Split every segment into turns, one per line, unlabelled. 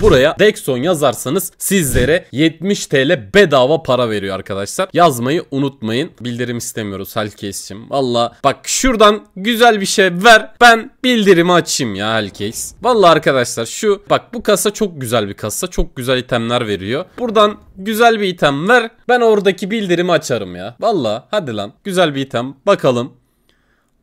buraya Dexon yazarsanız sizlere 70 TL bedava para veriyor arkadaşlar. Yazmayı unutmayın. Bildirim istemiyoruz Helcase'cim. Valla bak şuradan güzel bir şey ver. Ben bildirimi açayım ya Helcase. Valla arkadaşlar şu bak bu kasa çok güzel bir kasa. Çok güzel itemler veriyor. Buradan güzel bir item ver. Ben oradaki bildirimi açarım ya. Valla hadi lan güzel bir item. Bakalım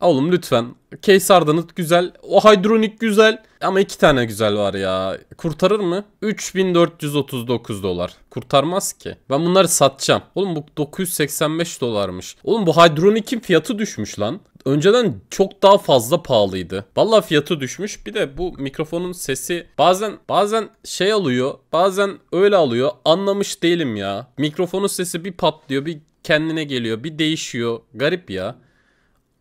Oğlum lütfen. Case Ardan'ı güzel. O Hydronic güzel. Ama iki tane güzel var ya. Kurtarır mı? 3439 dolar. Kurtarmaz ki. Ben bunları satacağım. Oğlum bu 985 dolarmış. Oğlum bu Hydronic'in fiyatı düşmüş lan. Önceden çok daha fazla pahalıydı. Vallahi fiyatı düşmüş. Bir de bu mikrofonun sesi bazen bazen şey alıyor. Bazen öyle alıyor. Anlamış değilim ya. Mikrofonun sesi bir patlıyor, bir kendine geliyor, bir değişiyor. Garip ya.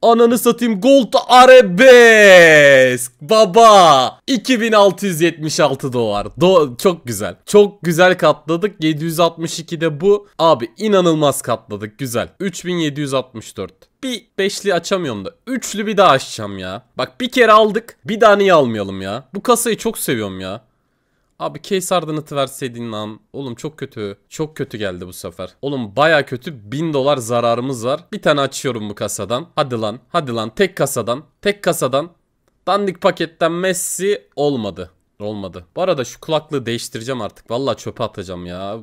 Ananı satayım Gold Arabesk. Baba. 2676 dolar. Do çok güzel. Çok güzel katladık. 762'de bu. Abi inanılmaz katladık. Güzel. 3764. Bir beşli açamıyorum da. Üçlü bir daha açacağım ya. Bak bir kere aldık. Bir daha niye almayalım ya? Bu kasayı çok seviyorum ya. Abi case ardınıtı verseydin lan. Oğlum çok kötü. Çok kötü geldi bu sefer. Oğlum baya kötü. 1000 dolar zararımız var. Bir tane açıyorum bu kasadan. Hadi lan. Hadi lan. Tek kasadan. Tek kasadan. Dandik paketten Messi olmadı. Olmadı. Bu arada şu kulaklığı değiştireceğim artık. Valla çöpe atacağım ya.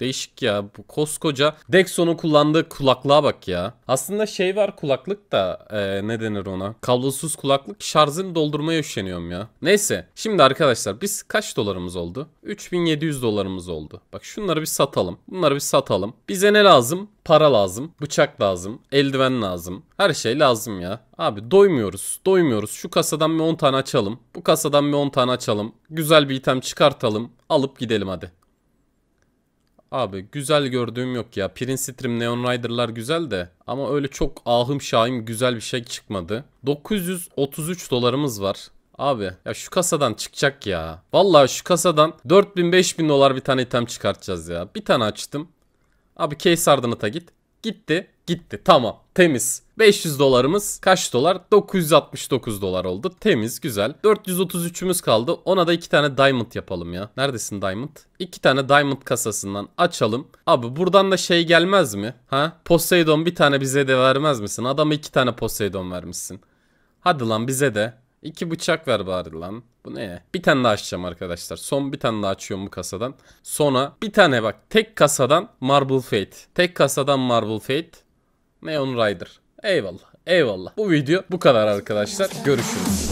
Değişik ya. Bu koskoca Dexon'un kullandığı kulaklığa bak ya. Aslında şey var kulaklık da e, ne denir ona? Kablosuz kulaklık şarjını doldurmaya üşeniyorum ya. Neyse. Şimdi arkadaşlar biz kaç dolarımız oldu? 3700 dolarımız oldu. Bak şunları bir satalım. Bunları bir satalım. Bize ne lazım? para lazım, bıçak lazım, eldiven lazım. Her şey lazım ya. Abi doymuyoruz, doymuyoruz. Şu kasadan bir 10 tane açalım. Bu kasadan bir 10 tane açalım. Güzel bir item çıkartalım. Alıp gidelim hadi. Abi güzel gördüğüm yok ya. Prince Stream Neon Rider'lar güzel de ama öyle çok ahım şahim güzel bir şey çıkmadı. 933 dolarımız var. Abi ya şu kasadan çıkacak ya. Vallahi şu kasadan 4000-5000 dolar bir tane item çıkartacağız ya. Bir tane açtım. Abi case ardanata git. Gitti. Gitti. Tamam. Temiz. 500 dolarımız kaç dolar? 969 dolar oldu. Temiz. Güzel. 433'ümüz kaldı. Ona da iki tane diamond yapalım ya. Neredesin diamond? İki tane diamond kasasından açalım. Abi buradan da şey gelmez mi? Ha? Poseidon bir tane bize de vermez misin? Adama iki tane Poseidon vermişsin. Hadi lan bize de. İki bıçak ver bari lan. Bu ne? Bir tane daha açacağım arkadaşlar. Son bir tane daha açıyorum bu kasadan. Sonra bir tane bak. Tek kasadan Marble Fate. Tek kasadan Marble Fate. Neon Rider. Eyvallah. Eyvallah. Bu video bu kadar arkadaşlar. Görüşürüz.